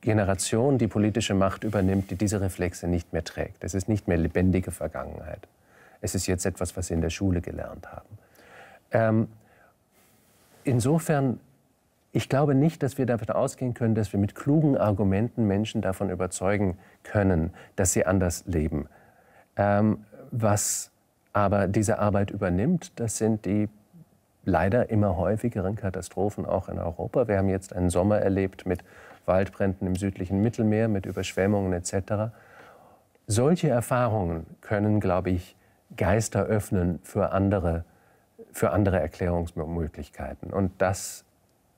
B: Generation die politische Macht übernimmt, die diese Reflexe nicht mehr trägt. Es ist nicht mehr lebendige Vergangenheit. Es ist jetzt etwas, was sie in der Schule gelernt haben. Ähm, insofern, ich glaube nicht, dass wir davon ausgehen können, dass wir mit klugen Argumenten Menschen davon überzeugen können, dass sie anders leben. Ähm, was aber diese Arbeit übernimmt, das sind die leider immer häufigeren Katastrophen auch in Europa. Wir haben jetzt einen Sommer erlebt mit Waldbränden im südlichen Mittelmeer, mit Überschwemmungen etc. Solche Erfahrungen können, glaube ich, Geister öffnen für andere, für andere Erklärungsmöglichkeiten. Und das,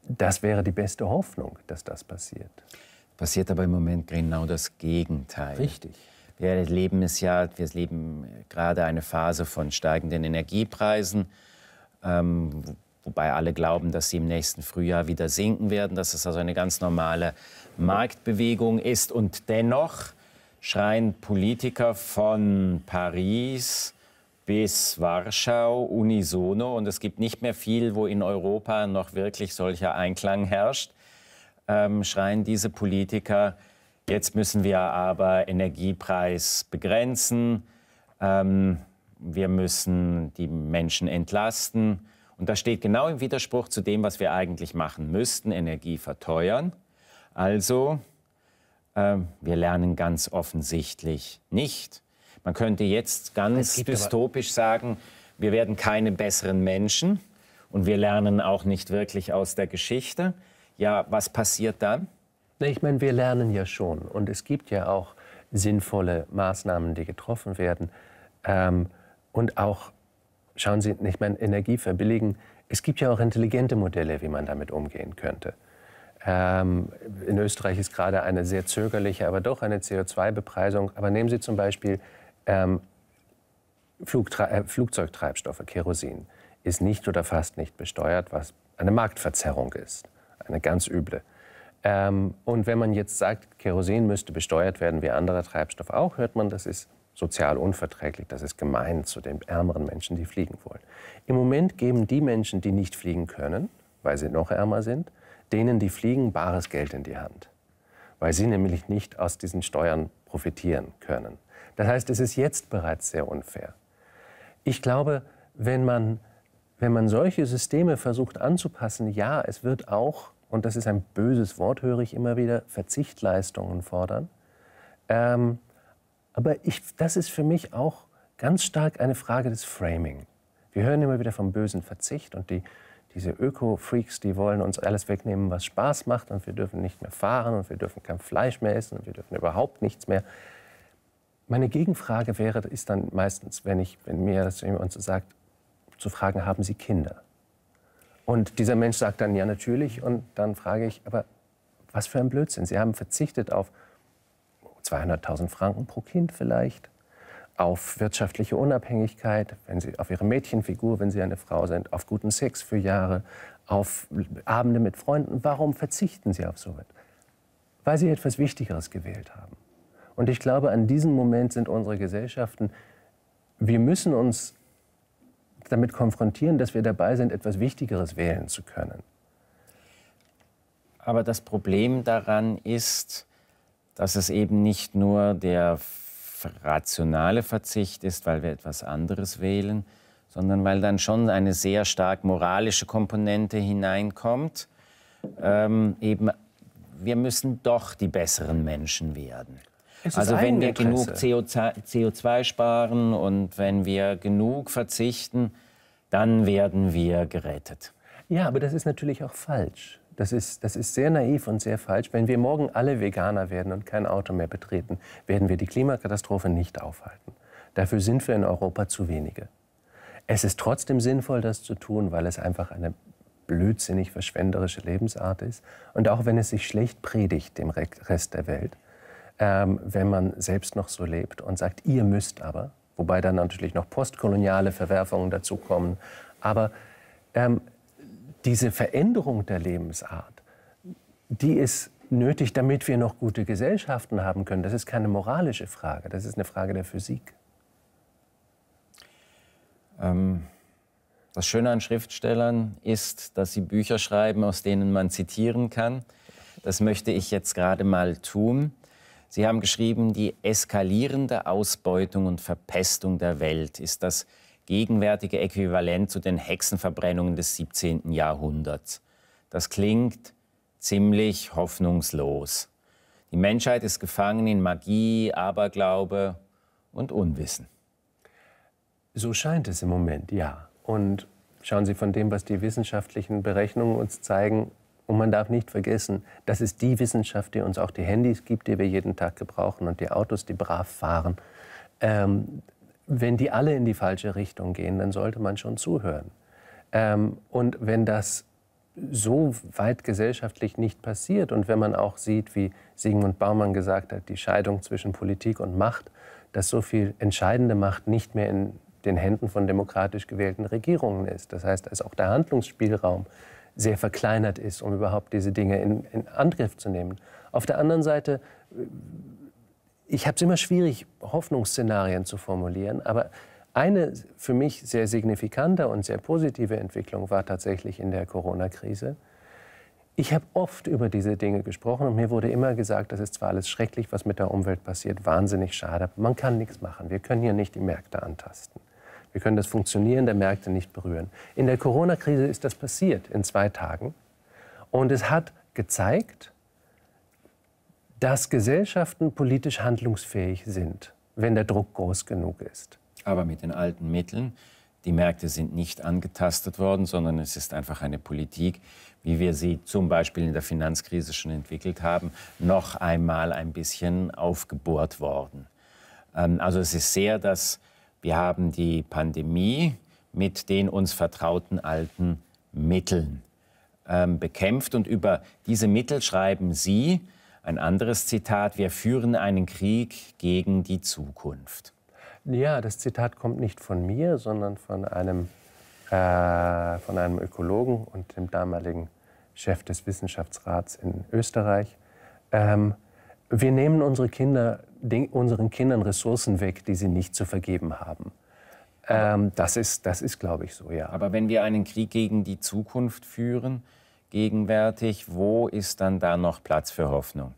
B: das wäre die beste Hoffnung, dass das passiert.
A: Passiert aber im Moment genau das Gegenteil. Richtig. Wir erleben es ja, wir leben gerade eine Phase von steigenden Energiepreisen ähm, wobei alle glauben, dass sie im nächsten Frühjahr wieder sinken werden, dass es also eine ganz normale Marktbewegung ist. Und dennoch schreien Politiker von Paris bis Warschau unisono. Und es gibt nicht mehr viel, wo in Europa noch wirklich solcher Einklang herrscht. Ähm, schreien diese Politiker, jetzt müssen wir aber Energiepreis begrenzen. Ähm, wir müssen die Menschen entlasten. Und das steht genau im Widerspruch zu dem, was wir eigentlich machen müssten, Energie verteuern. Also, äh, wir lernen ganz offensichtlich nicht. Man könnte jetzt ganz dystopisch sagen, wir werden keine besseren Menschen und wir lernen auch nicht wirklich aus der Geschichte. Ja, was passiert dann?
B: Ich meine, wir lernen ja schon und es gibt ja auch sinnvolle Maßnahmen, die getroffen werden. Ähm, und auch, schauen Sie, ich meine Energie verbilligen. Es gibt ja auch intelligente Modelle, wie man damit umgehen könnte. Ähm, in Österreich ist gerade eine sehr zögerliche, aber doch eine CO2-Bepreisung. Aber nehmen Sie zum Beispiel ähm, äh, Flugzeugtreibstoffe, Kerosin, ist nicht oder fast nicht besteuert, was eine Marktverzerrung ist, eine ganz üble. Ähm, und wenn man jetzt sagt, Kerosin müsste besteuert werden wie anderer Treibstoff auch, hört man, das ist sozial unverträglich, das ist gemein zu den ärmeren Menschen, die fliegen wollen. Im Moment geben die Menschen, die nicht fliegen können, weil sie noch ärmer sind, denen, die fliegen, bares Geld in die Hand, weil sie nämlich nicht aus diesen Steuern profitieren können. Das heißt, es ist jetzt bereits sehr unfair. Ich glaube, wenn man, wenn man solche Systeme versucht anzupassen, ja, es wird auch, und das ist ein böses Wort, höre ich immer wieder, Verzichtleistungen fordern. Ähm, aber ich, das ist für mich auch ganz stark eine Frage des Framing. Wir hören immer wieder vom bösen Verzicht und die, diese Öko-Freaks, die wollen uns alles wegnehmen, was Spaß macht und wir dürfen nicht mehr fahren und wir dürfen kein Fleisch mehr essen und wir dürfen überhaupt nichts mehr. Meine Gegenfrage wäre, ist dann meistens, wenn, ich, wenn mir das jemand so sagt, zu fragen, haben Sie Kinder? Und dieser Mensch sagt dann, ja, natürlich. Und dann frage ich, aber was für ein Blödsinn. Sie haben verzichtet auf 200.000 Franken pro Kind vielleicht, auf wirtschaftliche Unabhängigkeit, wenn sie, auf ihre Mädchenfigur, wenn sie eine Frau sind, auf guten Sex für Jahre, auf Abende mit Freunden. Warum verzichten sie auf so etwas? Weil sie etwas Wichtigeres gewählt haben. Und ich glaube, an diesem Moment sind unsere Gesellschaften, wir müssen uns damit konfrontieren, dass wir dabei sind, etwas Wichtigeres wählen zu können.
A: Aber das Problem daran ist, dass es eben nicht nur der rationale Verzicht ist, weil wir etwas anderes wählen, sondern weil dann schon eine sehr stark moralische Komponente hineinkommt. Ähm, eben, wir müssen doch die besseren Menschen werden. Also wenn wir genug CO2 sparen und wenn wir genug verzichten, dann werden wir
B: gerettet. Ja, aber das ist natürlich auch falsch. Das ist, das ist sehr naiv und sehr falsch. Wenn wir morgen alle Veganer werden und kein Auto mehr betreten, werden wir die Klimakatastrophe nicht aufhalten. Dafür sind wir in Europa zu wenige. Es ist trotzdem sinnvoll, das zu tun, weil es einfach eine blödsinnig verschwenderische Lebensart ist. Und auch wenn es sich schlecht predigt dem Rest der Welt, ähm, wenn man selbst noch so lebt und sagt, ihr müsst aber, wobei dann natürlich noch postkoloniale Verwerfungen dazukommen, aber ähm, diese Veränderung der Lebensart, die ist nötig, damit wir noch gute Gesellschaften haben können. Das ist keine moralische Frage, das ist eine Frage der Physik.
A: Ähm, das Schöne an Schriftstellern ist, dass sie Bücher schreiben, aus denen man zitieren kann. Das möchte ich jetzt gerade mal tun. Sie haben geschrieben, die eskalierende Ausbeutung und Verpestung der Welt ist das gegenwärtige Äquivalent zu den Hexenverbrennungen des 17. Jahrhunderts. Das klingt ziemlich hoffnungslos. Die Menschheit ist gefangen in Magie, Aberglaube
B: und Unwissen. So scheint es im Moment, ja. Und schauen Sie von dem, was die wissenschaftlichen Berechnungen uns zeigen, und man darf nicht vergessen, das ist die Wissenschaft, die uns auch die Handys gibt, die wir jeden Tag gebrauchen und die Autos, die brav fahren. Ähm, wenn die alle in die falsche Richtung gehen, dann sollte man schon zuhören. Ähm, und wenn das so weit gesellschaftlich nicht passiert und wenn man auch sieht, wie Sigmund Baumann gesagt hat, die Scheidung zwischen Politik und Macht, dass so viel entscheidende Macht nicht mehr in den Händen von demokratisch gewählten Regierungen ist. Das heißt, dass auch der Handlungsspielraum sehr verkleinert ist, um überhaupt diese Dinge in, in Angriff zu nehmen. Auf der anderen Seite äh, ich habe es immer schwierig, Hoffnungsszenarien zu formulieren, aber eine für mich sehr signifikante und sehr positive Entwicklung war tatsächlich in der Corona-Krise. Ich habe oft über diese Dinge gesprochen und mir wurde immer gesagt, das ist zwar alles schrecklich, was mit der Umwelt passiert, wahnsinnig schade, aber man kann nichts machen. Wir können hier nicht die Märkte antasten. Wir können das Funktionieren der Märkte nicht berühren. In der Corona-Krise ist das passiert in zwei Tagen und es hat gezeigt, dass Gesellschaften politisch handlungsfähig sind, wenn der Druck groß genug ist.
A: Aber mit den alten Mitteln, die Märkte sind nicht angetastet worden, sondern es ist einfach eine Politik, wie wir sie zum Beispiel in der Finanzkrise schon entwickelt haben, noch einmal ein bisschen aufgebohrt worden. Ähm, also es ist sehr, dass wir haben die Pandemie mit den uns vertrauten alten Mitteln ähm, bekämpft und über diese Mittel schreiben Sie, ein anderes Zitat, wir führen einen Krieg gegen die Zukunft.
B: Ja, das Zitat kommt nicht von mir, sondern von einem, äh, von einem Ökologen und dem damaligen Chef des Wissenschaftsrats in Österreich. Ähm, wir nehmen unsere Kinder, unseren Kindern Ressourcen weg, die sie nicht zu vergeben haben. Ähm, das ist, das ist glaube ich, so, ja.
A: Aber wenn wir einen Krieg gegen die Zukunft führen, gegenwärtig, wo ist dann da noch Platz für Hoffnung?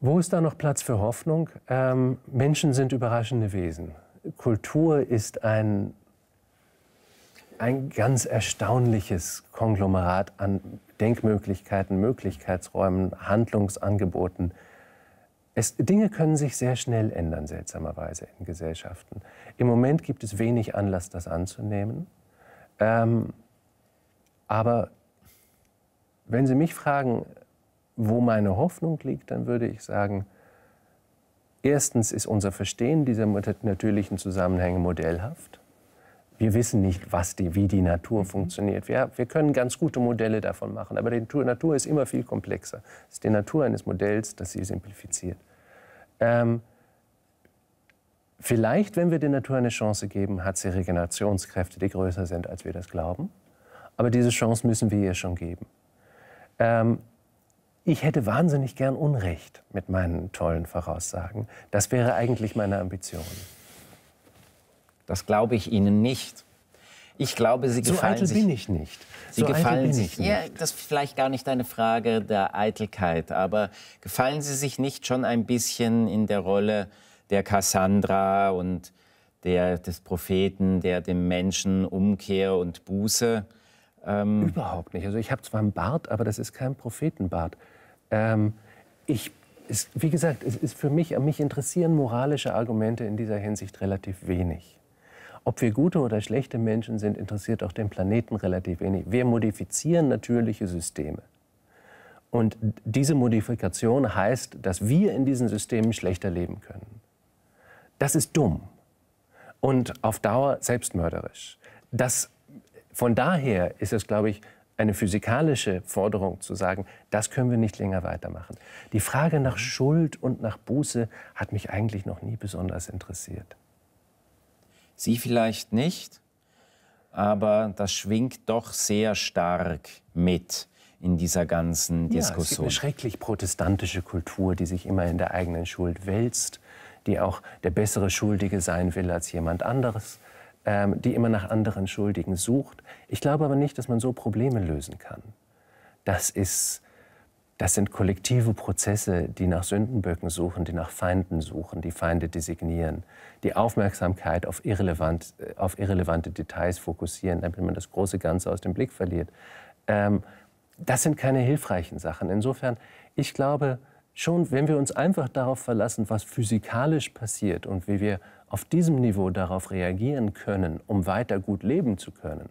B: Wo ist da noch Platz für Hoffnung? Ähm, Menschen sind überraschende Wesen. Kultur ist ein, ein ganz erstaunliches Konglomerat an Denkmöglichkeiten, Möglichkeitsräumen, Handlungsangeboten. Es, Dinge können sich sehr schnell ändern, seltsamerweise, in Gesellschaften. Im Moment gibt es wenig Anlass, das anzunehmen. Ähm, aber wenn Sie mich fragen, wo meine Hoffnung liegt, dann würde ich sagen, erstens ist unser Verstehen dieser natürlichen Zusammenhänge modellhaft. Wir wissen nicht, was die, wie die Natur mhm. funktioniert. Wir, wir können ganz gute Modelle davon machen, aber die Natur, Natur ist immer viel komplexer. Es ist die Natur eines Modells, das sie simplifiziert. Ähm, vielleicht, wenn wir der Natur eine Chance geben, hat sie Regenerationskräfte, die größer sind, als wir das glauben. Aber diese Chance müssen wir ihr schon geben. Ähm, ich hätte wahnsinnig gern Unrecht mit meinen tollen Voraussagen. Das wäre eigentlich meine Ambition. Das glaube ich Ihnen nicht. Ich glaube, Sie gefallen so eitel sich. bin ich nicht.
A: Sie so gefallen sich. Ja, das ist vielleicht gar nicht eine Frage der Eitelkeit, aber gefallen Sie sich nicht schon ein bisschen in der Rolle der Kassandra und der des Propheten, der dem Menschen Umkehr und
B: Buße ähm, Überhaupt nicht. Also ich habe zwar einen Bart, aber das ist kein Prophetenbart. Ähm, ich, es, wie gesagt, es ist für mich, mich interessieren moralische Argumente in dieser Hinsicht relativ wenig. Ob wir gute oder schlechte Menschen sind, interessiert auch den Planeten relativ wenig. Wir modifizieren natürliche Systeme. Und diese Modifikation heißt, dass wir in diesen Systemen schlechter leben können. Das ist dumm und auf Dauer selbstmörderisch. Das von daher ist es, glaube ich, eine physikalische Forderung zu sagen, das können wir nicht länger weitermachen. Die Frage nach Schuld und nach Buße hat mich eigentlich noch nie besonders interessiert.
A: Sie vielleicht nicht, aber das schwingt doch sehr stark mit in dieser ganzen Diskussion. Ja, es gibt eine
B: schrecklich protestantische Kultur, die sich immer in der eigenen Schuld wälzt, die auch der bessere Schuldige sein will als jemand anderes ähm, die immer nach anderen Schuldigen sucht. Ich glaube aber nicht, dass man so Probleme lösen kann. Das ist das sind kollektive Prozesse, die nach Sündenböcken suchen, die nach Feinden suchen, die Feinde designieren, die Aufmerksamkeit auf, irrelevant, äh, auf irrelevante Details fokussieren, damit man das große Ganze aus dem Blick verliert. Ähm, das sind keine hilfreichen Sachen. Insofern, ich glaube schon, wenn wir uns einfach darauf verlassen, was physikalisch passiert und wie wir auf diesem Niveau darauf reagieren können, um weiter gut leben zu können,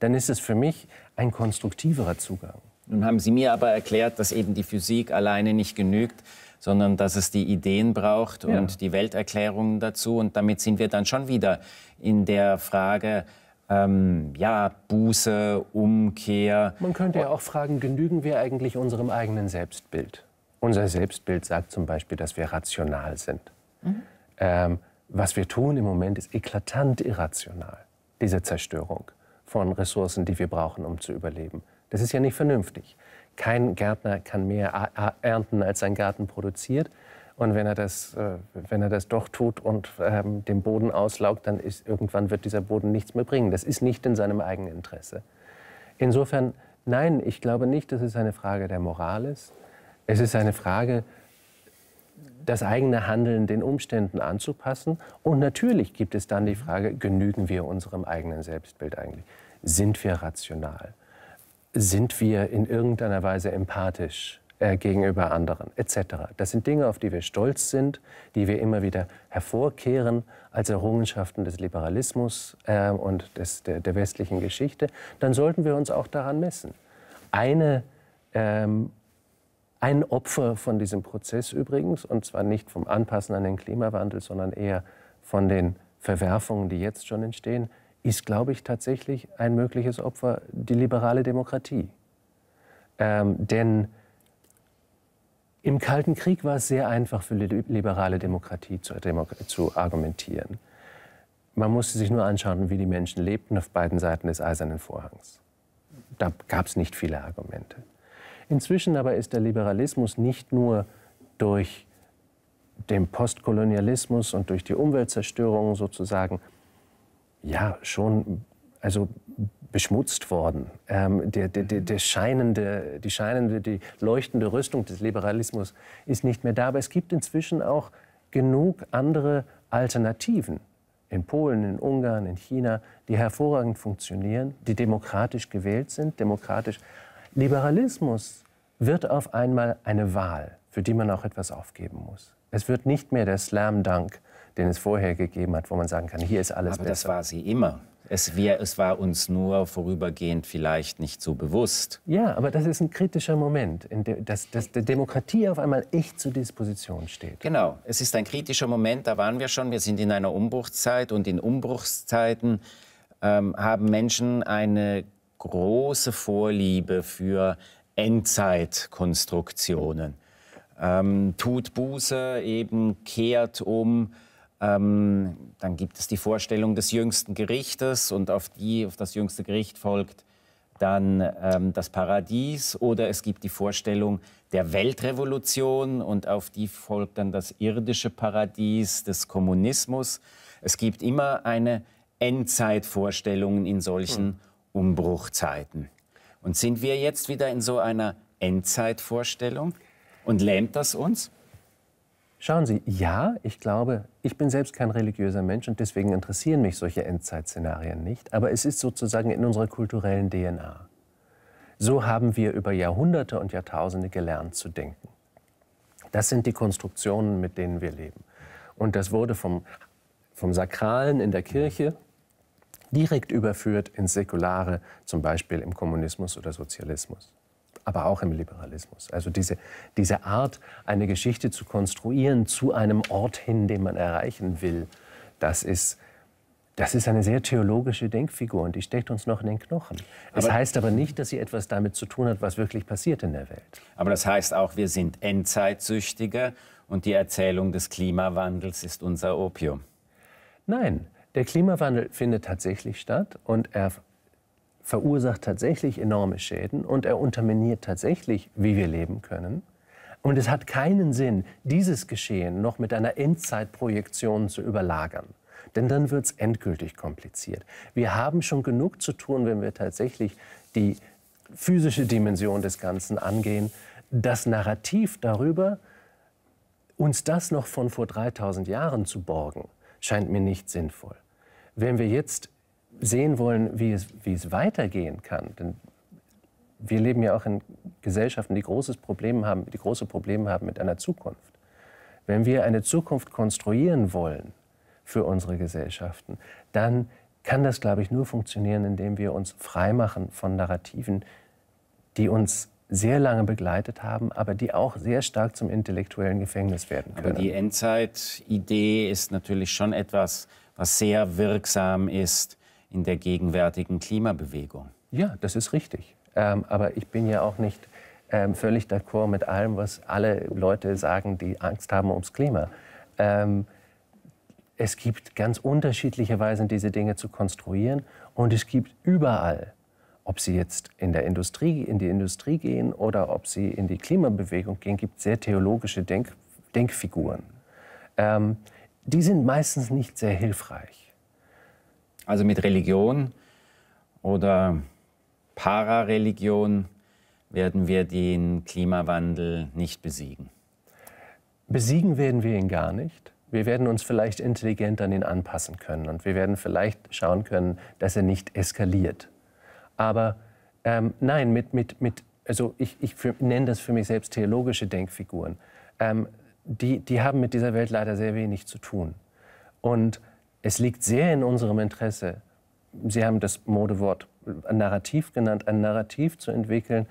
B: dann ist es für mich ein konstruktiverer Zugang.
A: Nun haben Sie mir aber erklärt, dass eben die Physik alleine nicht genügt, sondern dass es die Ideen braucht ja. und die Welterklärungen dazu. Und damit sind wir dann schon wieder in der Frage, ähm,
B: ja, Buße, Umkehr. Man könnte ja auch fragen, genügen wir eigentlich unserem eigenen Selbstbild? Unser Selbstbild sagt zum Beispiel, dass wir rational sind. Mhm. Ähm, was wir tun im Moment ist eklatant irrational, diese Zerstörung von Ressourcen, die wir brauchen, um zu überleben. Das ist ja nicht vernünftig. Kein Gärtner kann mehr ernten, als sein Garten produziert. Und wenn er das, äh, wenn er das doch tut und ähm, den Boden auslaugt, dann ist, irgendwann wird dieser Boden nichts mehr bringen. Das ist nicht in seinem eigenen Interesse. Insofern, nein, ich glaube nicht, dass es eine Frage der Moral ist. Es ist eine Frage das eigene Handeln den Umständen anzupassen. Und natürlich gibt es dann die mhm. Frage, genügen wir unserem eigenen Selbstbild eigentlich? Sind wir rational? Sind wir in irgendeiner Weise empathisch äh, gegenüber anderen? Etc. Das sind Dinge, auf die wir stolz sind, die wir immer wieder hervorkehren als Errungenschaften des Liberalismus äh, und des, der, der, westlichen Geschichte. Dann sollten wir uns auch daran messen. Eine ähm, ein Opfer von diesem Prozess übrigens, und zwar nicht vom Anpassen an den Klimawandel, sondern eher von den Verwerfungen, die jetzt schon entstehen, ist, glaube ich, tatsächlich ein mögliches Opfer die liberale Demokratie. Ähm, denn im Kalten Krieg war es sehr einfach für die liberale Demokratie zu, zu argumentieren. Man musste sich nur anschauen, wie die Menschen lebten auf beiden Seiten des Eisernen Vorhangs. Da gab es nicht viele Argumente. Inzwischen aber ist der Liberalismus nicht nur durch den Postkolonialismus und durch die Umweltzerstörung sozusagen ja schon also beschmutzt worden. Ähm, der, der, der, scheinende, die scheinende, die leuchtende Rüstung des Liberalismus ist nicht mehr da. Aber es gibt inzwischen auch genug andere Alternativen in Polen, in Ungarn, in China, die hervorragend funktionieren, die demokratisch gewählt sind, demokratisch Liberalismus wird auf einmal eine Wahl, für die man auch etwas aufgeben muss. Es wird nicht mehr der Slam-Dunk, den es vorher gegeben hat, wo man sagen kann, hier ist alles Aber besser. Aber
A: das war sie immer. Es, wär, es, war uns nur vorübergehend vielleicht nicht so bewusst.
B: Ja, aber das ist ein kritischer Moment, in de, dass, dass der Demokratie auf einmal echt zur Disposition steht.
A: Genau, es ist ein kritischer Moment, da waren wir schon. Wir sind in einer Umbruchszeit und in Umbruchszeiten ähm, haben Menschen eine große Vorliebe für Endzeitkonstruktionen. Ähm, tut Buße, eben kehrt um. Ähm, dann gibt es die Vorstellung des jüngsten Gerichtes und auf, die, auf das jüngste Gericht folgt dann ähm, das Paradies oder es gibt die Vorstellung der Weltrevolution und auf die folgt dann das irdische Paradies des Kommunismus. Es gibt immer eine Endzeitvorstellung in solchen hm. Umbruchzeiten. Und sind wir jetzt wieder in so einer Endzeitvorstellung?
B: Und lähmt das uns? Schauen Sie, ja, ich glaube, ich bin selbst kein religiöser Mensch und deswegen interessieren mich solche Endzeitszenarien nicht, aber es ist sozusagen in unserer kulturellen DNA. So haben wir über Jahrhunderte und Jahrtausende gelernt zu denken. Das sind die Konstruktionen, mit denen wir leben. Und das wurde vom, vom Sakralen in der Kirche direkt überführt ins Säkulare, zum Beispiel im Kommunismus oder Sozialismus, aber auch im Liberalismus. Also diese, diese Art, eine Geschichte zu konstruieren zu einem Ort hin, den man erreichen will, das ist das ist eine sehr theologische Denkfigur und die steckt uns noch in den Knochen. Das aber heißt aber nicht, dass sie etwas damit zu tun hat, was wirklich passiert in der Welt. Aber das heißt
A: auch, wir sind Endzeitsüchtiger und die Erzählung des Klimawandels ist unser
B: Opium. Nein, der Klimawandel findet tatsächlich statt und er verursacht tatsächlich enorme Schäden und er unterminiert tatsächlich, wie wir leben können. Und es hat keinen Sinn, dieses Geschehen noch mit einer Endzeitprojektion zu überlagern. Denn dann wird es endgültig kompliziert. Wir haben schon genug zu tun, wenn wir tatsächlich die physische Dimension des Ganzen angehen. Das Narrativ darüber, uns das noch von vor 3000 Jahren zu borgen, scheint mir nicht sinnvoll. Wenn wir jetzt sehen wollen, wie es, wie es weitergehen kann, denn wir leben ja auch in Gesellschaften, die, großes Problem haben, die große Probleme haben mit einer Zukunft. Wenn wir eine Zukunft konstruieren wollen für unsere Gesellschaften, dann kann das, glaube ich, nur funktionieren, indem wir uns freimachen von Narrativen, die uns sehr lange begleitet haben, aber die auch sehr stark zum intellektuellen Gefängnis werden können. Aber die Endzeitidee ist
A: natürlich schon etwas, was sehr wirksam ist in der gegenwärtigen Klimabewegung.
B: Ja, das ist richtig. Ähm, aber ich bin ja auch nicht ähm, völlig d'accord mit allem, was alle Leute sagen, die Angst haben ums Klima. Ähm, es gibt ganz unterschiedliche Weisen, diese Dinge zu konstruieren. Und es gibt überall ob sie jetzt in, der Industrie, in die Industrie gehen oder ob sie in die Klimabewegung gehen, gibt sehr theologische Denk, Denkfiguren. Ähm, die sind meistens nicht sehr hilfreich.
A: Also mit Religion oder Parareligion werden wir den Klimawandel
B: nicht besiegen. Besiegen werden wir ihn gar nicht. Wir werden uns vielleicht intelligent an ihn anpassen können und wir werden vielleicht schauen können, dass er nicht eskaliert, aber ähm, nein, mit, mit, mit, also ich, ich nenne das für mich selbst theologische Denkfiguren. Ähm, die, die haben mit dieser Welt leider sehr wenig zu tun. Und es liegt sehr in unserem Interesse, Sie haben das Modewort Narrativ genannt, ein Narrativ zu entwickeln,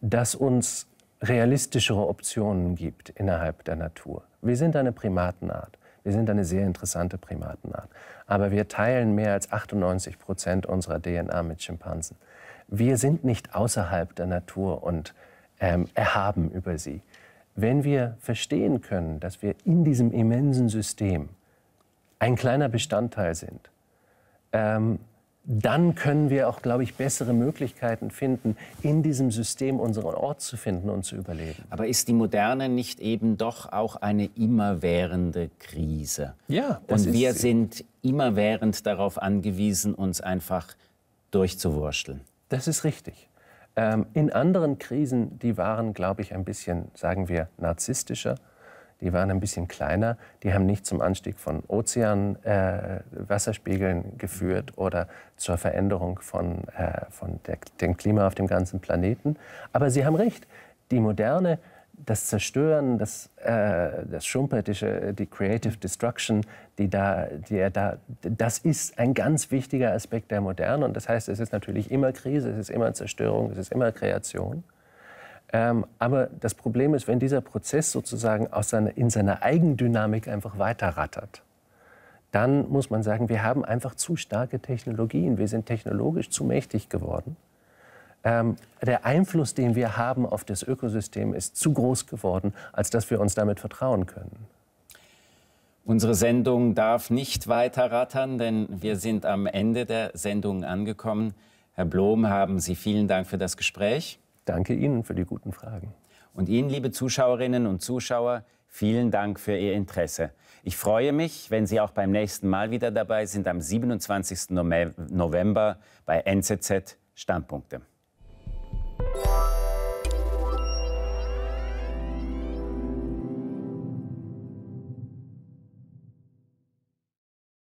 B: das uns realistischere Optionen gibt innerhalb der Natur. Wir sind eine Primatenart. Wir sind eine sehr interessante Primatenart. Aber wir teilen mehr als 98 Prozent unserer DNA mit Schimpansen. Wir sind nicht außerhalb der Natur und ähm, erhaben über sie. Wenn wir verstehen können, dass wir in diesem immensen System ein kleiner Bestandteil sind, ähm, dann können wir auch, glaube ich, bessere Möglichkeiten finden, in diesem System unseren Ort zu finden und zu überleben.
A: Aber ist die Moderne nicht eben doch auch eine immerwährende Krise?
B: Ja, das und wir sie. sind immerwährend
A: darauf angewiesen, uns einfach
B: durchzuwurschteln. Das ist richtig. Ähm, in anderen Krisen, die waren, glaube ich, ein bisschen, sagen wir, narzisstischer die waren ein bisschen kleiner, die haben nicht zum Anstieg von Ozeanwasserspiegeln äh, geführt oder zur Veränderung von, äh, von der, dem Klima auf dem ganzen Planeten. Aber Sie haben recht, die moderne das Zerstören, das, äh, das Schumpetische, die Creative Destruction, die da, die er da, das ist ein ganz wichtiger Aspekt der Moderne. Und das heißt, es ist natürlich immer Krise, es ist immer Zerstörung, es ist immer Kreation. Ähm, aber das Problem ist, wenn dieser Prozess sozusagen seine, in seiner Eigendynamik einfach weiterrattert, dann muss man sagen, wir haben einfach zu starke Technologien. Wir sind technologisch zu mächtig geworden. Ähm, der Einfluss, den wir haben auf das Ökosystem, ist zu groß geworden, als dass wir uns damit vertrauen können. Unsere Sendung
A: darf nicht weiter rattern, denn wir sind am Ende der Sendung angekommen. Herr Blom, haben Sie vielen Dank für das Gespräch.
B: Danke Ihnen für die guten Fragen.
A: Und Ihnen, liebe Zuschauerinnen und Zuschauer, vielen Dank für Ihr Interesse. Ich freue mich, wenn Sie auch beim nächsten Mal wieder dabei sind, am 27. November bei NZZ Standpunkte.